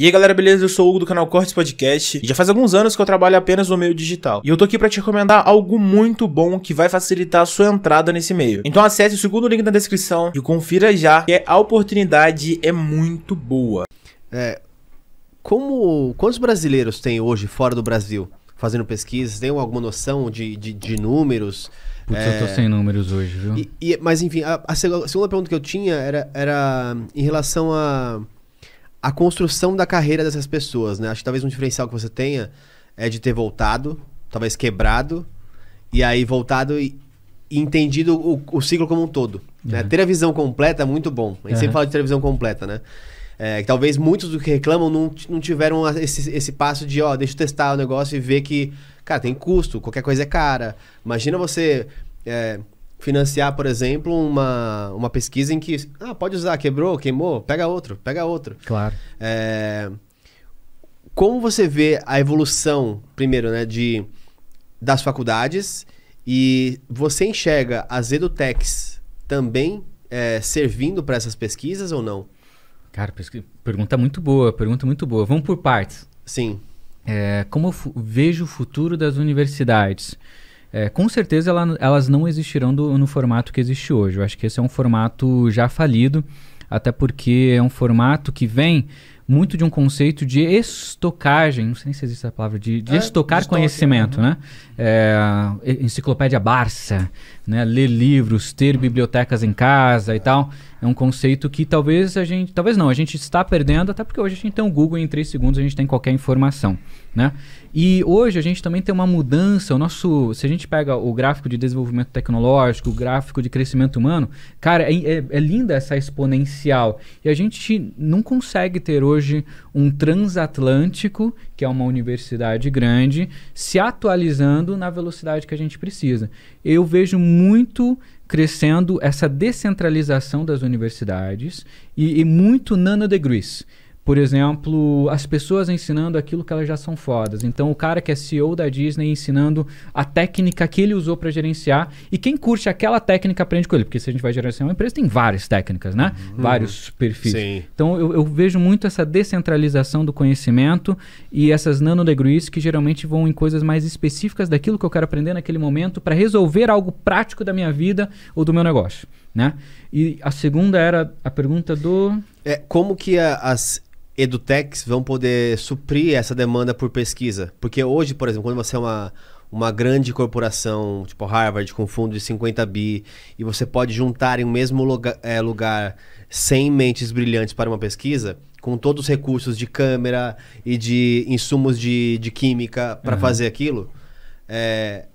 E aí galera, beleza? Eu sou o Hugo do canal Cortes Podcast e já faz alguns anos que eu trabalho apenas no meio digital. E eu tô aqui para te recomendar algo muito bom que vai facilitar a sua entrada nesse meio. Então acesse o segundo link na descrição e confira já, que a oportunidade é muito boa. É, como quantos brasileiros tem hoje fora do Brasil fazendo pesquisas? Tem alguma noção de, de, de números? Putz, é... eu tô é, sem números hoje, viu? E, e, mas enfim, a, a segunda pergunta que eu tinha era, era em relação a a construção da carreira dessas pessoas, né? Acho que talvez um diferencial que você tenha é de ter voltado, talvez quebrado, e aí voltado e, e entendido o, o, ciclo como um todo. Né? Uhum. Né? Ter a visão completa é muito bom. A gente uhum. sempre fala de ter a visão completa, né? É, talvez muitos do que reclamam não, não tiveram esse, esse passo de, ó, deixa eu testar o negócio e ver que, cara, tem custo, qualquer coisa é cara. Imagina você. É, financiar, por exemplo, uma, uma pesquisa em que ah, pode usar, quebrou, queimou, pega outro, pega outro. Claro. É, como você vê a evolução, primeiro, né, de, das faculdades e você enxerga as edutechs também é, servindo para essas pesquisas ou não? Cara, pergunta muito boa, pergunta muito boa. Vamos por partes. Sim. É, como eu vejo o futuro das universidades? É, com certeza ela, elas não existirão do, no formato que existe hoje. Eu acho que esse é um formato já falido, até porque é um formato que vem muito de um conceito de estocagem, não sei nem se existe a palavra, de, de é, estocar de estoque, conhecimento, uhum. né? É, enciclopédia Barça, né? Ler livros, ter bibliotecas em casa e tal. É um conceito que talvez a gente, talvez não, a gente está perdendo, até porque hoje a gente tem o Google e em 3 segundos a gente tem qualquer informação, né? E hoje a gente também tem uma mudança, o nosso, se a gente pega o gráfico de desenvolvimento tecnológico, o gráfico de crescimento humano, cara, é, é, é linda essa exponencial. E a gente não consegue ter hoje hoje um transatlântico, que é uma universidade grande, se atualizando na velocidade que a gente precisa. Eu vejo muito crescendo essa descentralização das universidades e, e muito degrees por exemplo, as pessoas ensinando aquilo que elas já são fodas. Então, o cara que é CEO da Disney ensinando a técnica que ele usou para gerenciar. E quem curte aquela técnica aprende com ele. Porque se a gente vai gerenciar uma empresa, tem várias técnicas, né? Uhum. Vários perfis. Sim. Então, eu, eu, vejo muito essa descentralização do conhecimento e essas nanodegruis que geralmente vão em coisas mais específicas daquilo que eu quero aprender naquele momento para resolver algo prático da minha vida ou do meu negócio. Né? E a segunda era a pergunta do. É, como que a, as edutechs vão poder suprir essa demanda por pesquisa. Porque hoje, por exemplo, quando você é uma, uma grande corporação, tipo Harvard, com fundo de 50 bi, e você pode juntar em um mesmo eh, lugar, é, lugar 100 mentes brilhantes para uma pesquisa, com todos os recursos de câmera e de insumos de, de química para uhum. fazer aquilo, é,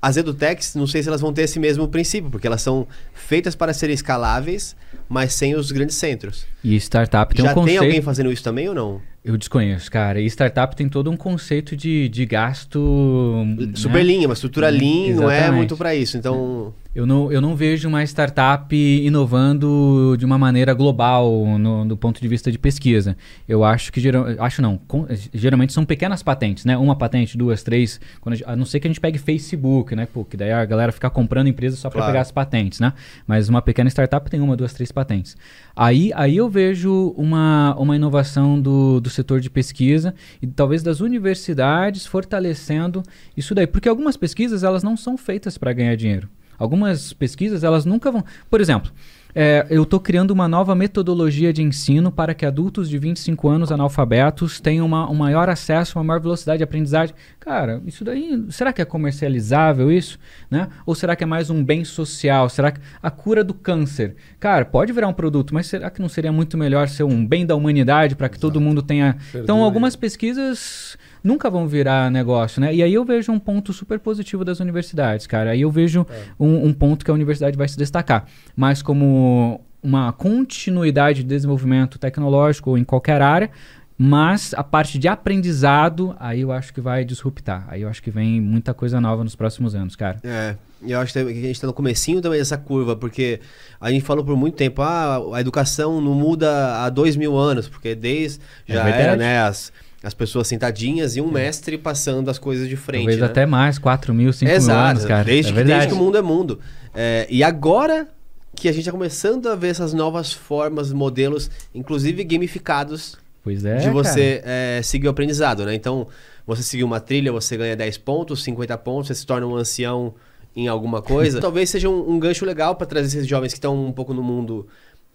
as edutechs, não sei se elas vão ter esse mesmo princípio, porque elas são feitas para serem escaláveis, mas sem os grandes centros. E startup tem Já um conceito... tem alguém fazendo isso também ou não? Eu desconheço, cara. E startup tem todo um conceito de, de gasto. Né? Super né? lean, uma estrutura é, lean, não é muito para isso. Então. Eu não, eu não vejo uma startup inovando de uma maneira global no, do ponto de vista de pesquisa. Eu acho que acho não, com, geralmente são pequenas patentes, né? Uma patente, duas, três. Quando a, a não ser que a gente pegue Facebook, né? Porque daí a galera fica comprando empresas só para claro. pegar as patentes, né? Mas uma pequena startup tem uma, duas, três patentes. Aí, aí eu vejo uma, uma inovação do, do setor de pesquisa e talvez das universidades fortalecendo isso daí. Porque algumas pesquisas elas não são feitas para ganhar dinheiro. Algumas pesquisas elas nunca vão. Por exemplo, é, eu estou criando uma nova metodologia de ensino para que adultos de 25 anos analfabetos tenham uma, um maior acesso, uma maior velocidade de aprendizagem. Cara, isso daí, será que é comercializável isso? Né? Ou será que é mais um bem social? Será que a cura do câncer? Cara, pode virar um produto, mas será que não seria muito melhor ser um bem da humanidade para que Exato. todo mundo tenha. Perdi então, algumas pesquisas nunca vão virar negócio, né? E aí eu vejo um ponto super positivo das universidades, cara. Aí eu vejo é. um, um ponto que a universidade vai se destacar. Mas como uma continuidade de desenvolvimento tecnológico em qualquer área, mas a parte de aprendizado, aí eu acho que vai disruptar. Aí eu acho que vem muita coisa nova nos próximos anos, cara. É. E eu acho que a gente está no comecinho também dessa curva, porque a gente falou por muito tempo, ah, a educação não muda há dois mil anos, porque desde é já é era, né, as as pessoas sentadinhas e um é. mestre passando as coisas de frente. Talvez né? até mais, 4 mil, 5 Exato, mil anos, cara. Desde, é que, desde que o mundo é mundo. É, e agora que a gente está começando a ver essas novas formas, modelos, inclusive gamificados. Pois é, de você é, seguir o aprendizado, né? Então, você seguir uma trilha, você ganha 10 pontos, 50 pontos, você se torna um ancião em alguma coisa. Talvez seja um, um gancho legal para trazer esses jovens que estão um pouco no mundo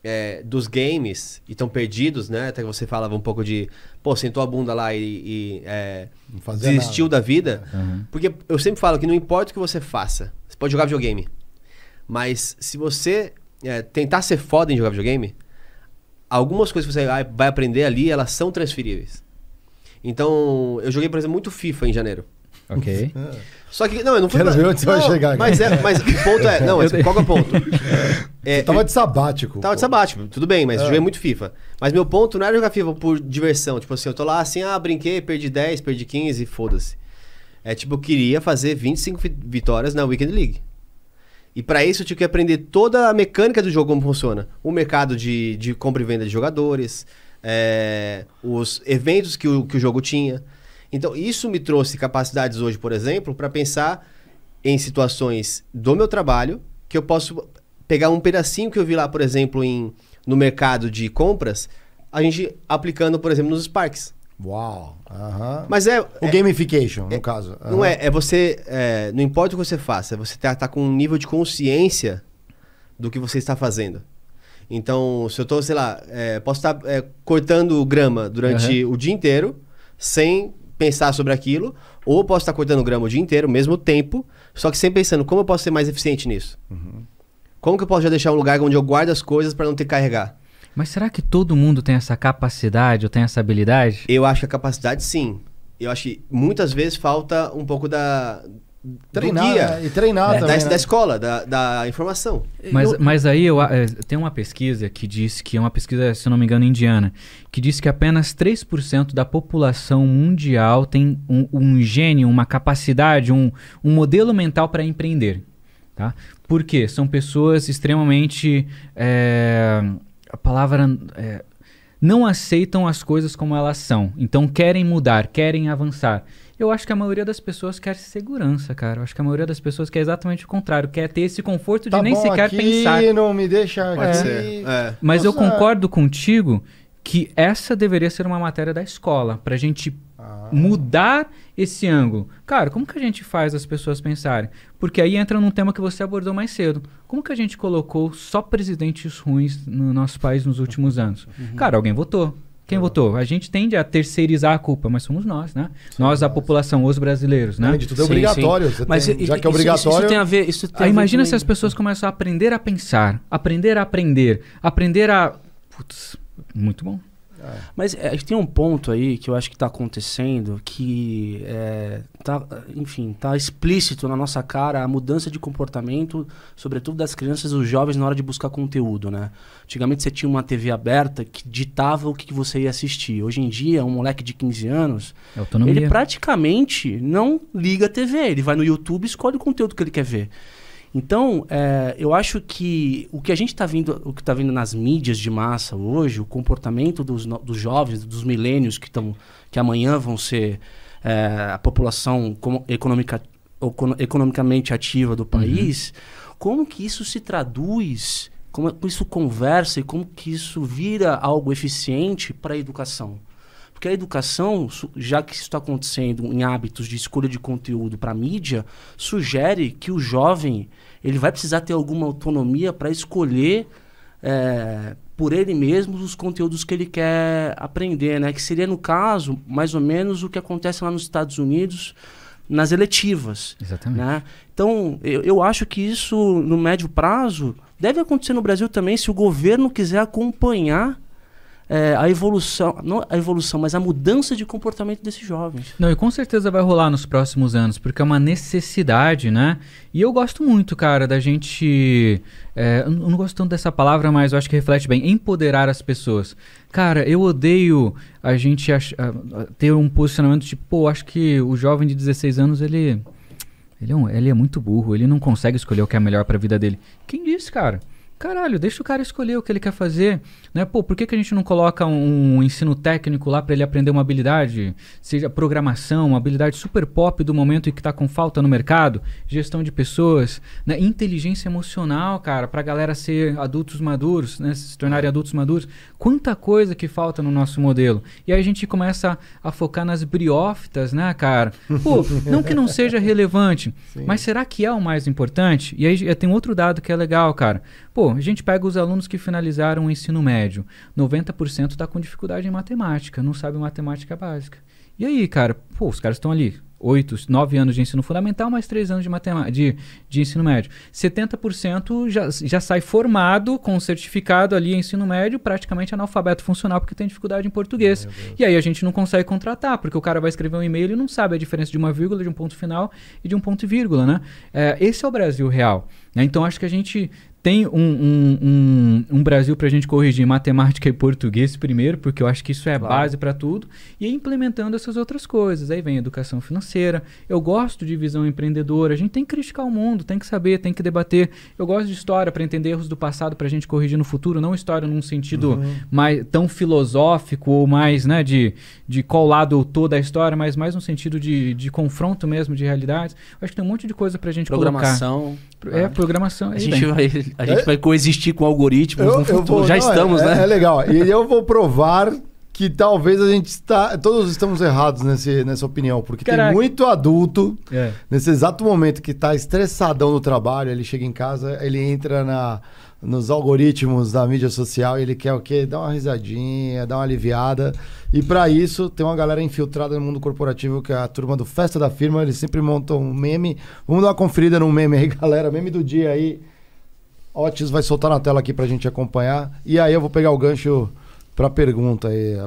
é, dos games e estão perdidos, né? Até que você falava um pouco de, pô, sentou a bunda lá e, e é, desistiu nada. da vida. Uhum. Porque eu sempre falo que não importa o que você faça, você pode jogar videogame. Mas se você é, tentar ser foda em jogar videogame, algumas coisas que você vai aprender ali, elas são transferíveis. Então, eu joguei, por exemplo, muito FIFA em janeiro. Ok. Ah. Só que, não, eu não fui. Quero ver onde você vai chegar. Mas, é, mas o ponto é. Não, assim, qual é o ponto? É, tava de sabático. Tava pô. de sabático, tudo bem, mas é. joguei ah. muito FIFA. Mas meu ponto não era jogar FIFA por diversão. Tipo assim, eu tô lá assim, ah, brinquei, perdi 10, perdi 15, foda-se. É tipo, eu queria fazer 25 vitórias na Weekend League. E para isso eu tive que aprender toda a mecânica do jogo, como funciona. O mercado de, de compra e venda de jogadores, é, os eventos que o, que o jogo tinha. Então, isso me trouxe capacidades hoje, por exemplo, para pensar em situações do meu trabalho que eu posso pegar um pedacinho que eu vi lá, por exemplo, em, no mercado de compras, a gente aplicando, por exemplo, nos Sparks. Uau! Uhum. Mas é. O é, gamification, é, no caso. Não é, é você. É, não importa o que você faça, é você tá, tá, com um nível de consciência do que você está fazendo. Então, se eu tô, sei lá, é, posso estar tá, é, cortando grama durante o dia inteiro, sem pensar sobre aquilo, ou posso estar cortando grama o dia inteiro, mesmo tempo, só que sempre pensando como eu posso ser mais eficiente nisso. Uhum. Como que eu posso já deixar um lugar onde eu guardo as coisas para não ter que carregar? Mas será que todo mundo tem essa capacidade ou tem essa habilidade? Eu acho que a capacidade sim. Eu acho que muitas vezes falta um pouco da, treinar né? e treinar é, também. Da, né? da escola, da, da informação. Mas, eu... mas aí eu, eh, tem uma pesquisa que diz que é uma pesquisa, se não me engano, indiana, que diz que apenas 3% da população mundial tem um, um, gênio, uma capacidade, um, um modelo mental para empreender. Tá? Por quê? São pessoas extremamente. É, a palavra. É, não aceitam as coisas como elas são. Então querem mudar, querem avançar. Eu acho que a maioria das pessoas quer segurança, cara. Eu acho que a maioria das pessoas quer exatamente o contrário, quer ter esse conforto tá de nem sequer aqui, pensar. não me deixa Pode ser. É. Mas Nossa. eu concordo contigo que essa deveria ser uma matéria da escola, pra gente ah. mudar esse ângulo. Cara, como que a gente faz as pessoas pensarem? Porque aí entra num tema que você abordou mais cedo. Como que a gente colocou só presidentes ruins no nosso país nos últimos anos? Uhum. Cara, alguém votou. Quem votou? A gente tende a terceirizar a culpa, mas somos nós, né? Sim, nós, a população, os brasileiros, né? de tudo, é obrigatório. Sim, Mas tem, já que é obrigatório. Isso, isso tem a ver. Isso tem imagina ver se as pessoas começam a aprender a pensar, aprender a aprender, aprender a. Putz, muito bom. É. Mas é, tem um ponto aí que eu acho que está acontecendo que é, tá, enfim, está explícito na nossa cara a mudança de comportamento, sobretudo das crianças e dos jovens na hora de buscar conteúdo, né? Antigamente você tinha uma TV aberta que ditava o que, que você ia assistir. Hoje em dia, um moleque de 15 anos, é ele praticamente não liga a TV, ele vai no YouTube e escolhe o conteúdo que ele quer ver. Então, é, eu acho que o que a gente está vendo, o que está vindo nas mídias de massa hoje, o comportamento dos, dos jovens, dos milênios que estão, que amanhã vão ser é, a população econômica economicamente ativa do uhum. país, uhum. como que isso se traduz, como isso conversa e como que isso vira algo eficiente para a educação? Porque a educação, já que isso está acontecendo em hábitos de escolha de conteúdo para mídia, sugere que o jovem ele vai precisar ter alguma autonomia para escolher é, por ele mesmo os conteúdos que ele quer aprender, né? Que seria, no caso, mais ou menos o que acontece lá nos Estados Unidos nas eletivas. Exatamente. Né? Então, eu, eu acho que isso, no médio prazo, deve acontecer no Brasil também se o governo quiser acompanhar é, a evolução, não a evolução, mas a mudança de comportamento desses jovens. Não, e com certeza vai rolar nos próximos anos, porque é uma necessidade, né? E eu gosto muito, cara, da gente. É, eu não gosto tanto dessa palavra, mas eu acho que reflete bem. Empoderar as pessoas. Cara, eu odeio a gente ach, a, ter um posicionamento tipo, pô, acho que o jovem de 16 anos, ele. Ele é, um, ele é muito burro, ele não consegue escolher o que é melhor para a vida dele. Quem disse, cara? Caralho, deixa o cara escolher o que ele quer fazer. Né? Pô, por que, que a gente não coloca um, ensino técnico lá para ele aprender uma habilidade, seja programação, uma habilidade super pop do momento e que está com falta no mercado, gestão de pessoas, né? inteligência emocional, cara, para a galera ser adultos maduros, né? se tornarem adultos maduros. Quanta coisa que falta no nosso modelo. E aí a gente começa a focar nas briófitas, né, cara? Pô, não que não seja relevante, Sim. mas será que é o mais importante? E aí tem outro dado que é legal, cara. Pô, a gente pega os alunos que finalizaram o ensino médio, 90% está com dificuldade em matemática, não sabe matemática básica. E aí, cara, pô, os caras estão ali, 8, 9 anos de ensino fundamental, mais 3 anos de, matemática, de, de ensino médio. 70% já, já sai formado com certificado ali em ensino médio, praticamente analfabeto funcional, porque tem dificuldade em português. E aí a gente não consegue contratar, porque o cara vai escrever um e-mail e não sabe a diferença de uma vírgula, de um ponto final e de um ponto e vírgula, né? É, esse é o Brasil real. Né? Então acho que a gente tem um, um, um, um Brasil para a gente corrigir matemática e português primeiro, porque eu acho que isso é claro. base para tudo, e implementando essas outras coisas. Aí vem educação financeira, eu gosto de visão empreendedora, a gente tem que criticar o mundo, tem que saber, tem que debater. Eu gosto de história para entender erros do passado, para a gente corrigir no futuro, não história num sentido uhum. mais tão filosófico ou mais né, de, de qual lado eu a da história, mas mais no sentido de, de confronto mesmo de realidades. Eu acho que tem um monte de coisa para a gente programação, colocar. Programação. É, programação. A gente vai a gente é? vai coexistir com algoritmos eu, no futuro. Vou, Já não, é- estamos, é, né? É legal. E eu vou provar que talvez a gente está. Todos estamos errados nesse, nessa opinião, porque Caraca. tem muito adulto é. nesse exato momento que está estressadão no trabalho, ele chega em casa, ele entra na, nos algoritmos da mídia social e ele quer o quê? Dar uma risadinha, dar uma aliviada. E para isso, tem uma galera infiltrada no mundo corporativo, que é a turma do Festa da Firma, eles sempre montam um meme. Vamos dar uma conferida num meme aí, galera. Meme do dia aí. Otis vai soltar na tela aqui para a gente acompanhar. E aí eu vou pegar o gancho para a pergunta aí.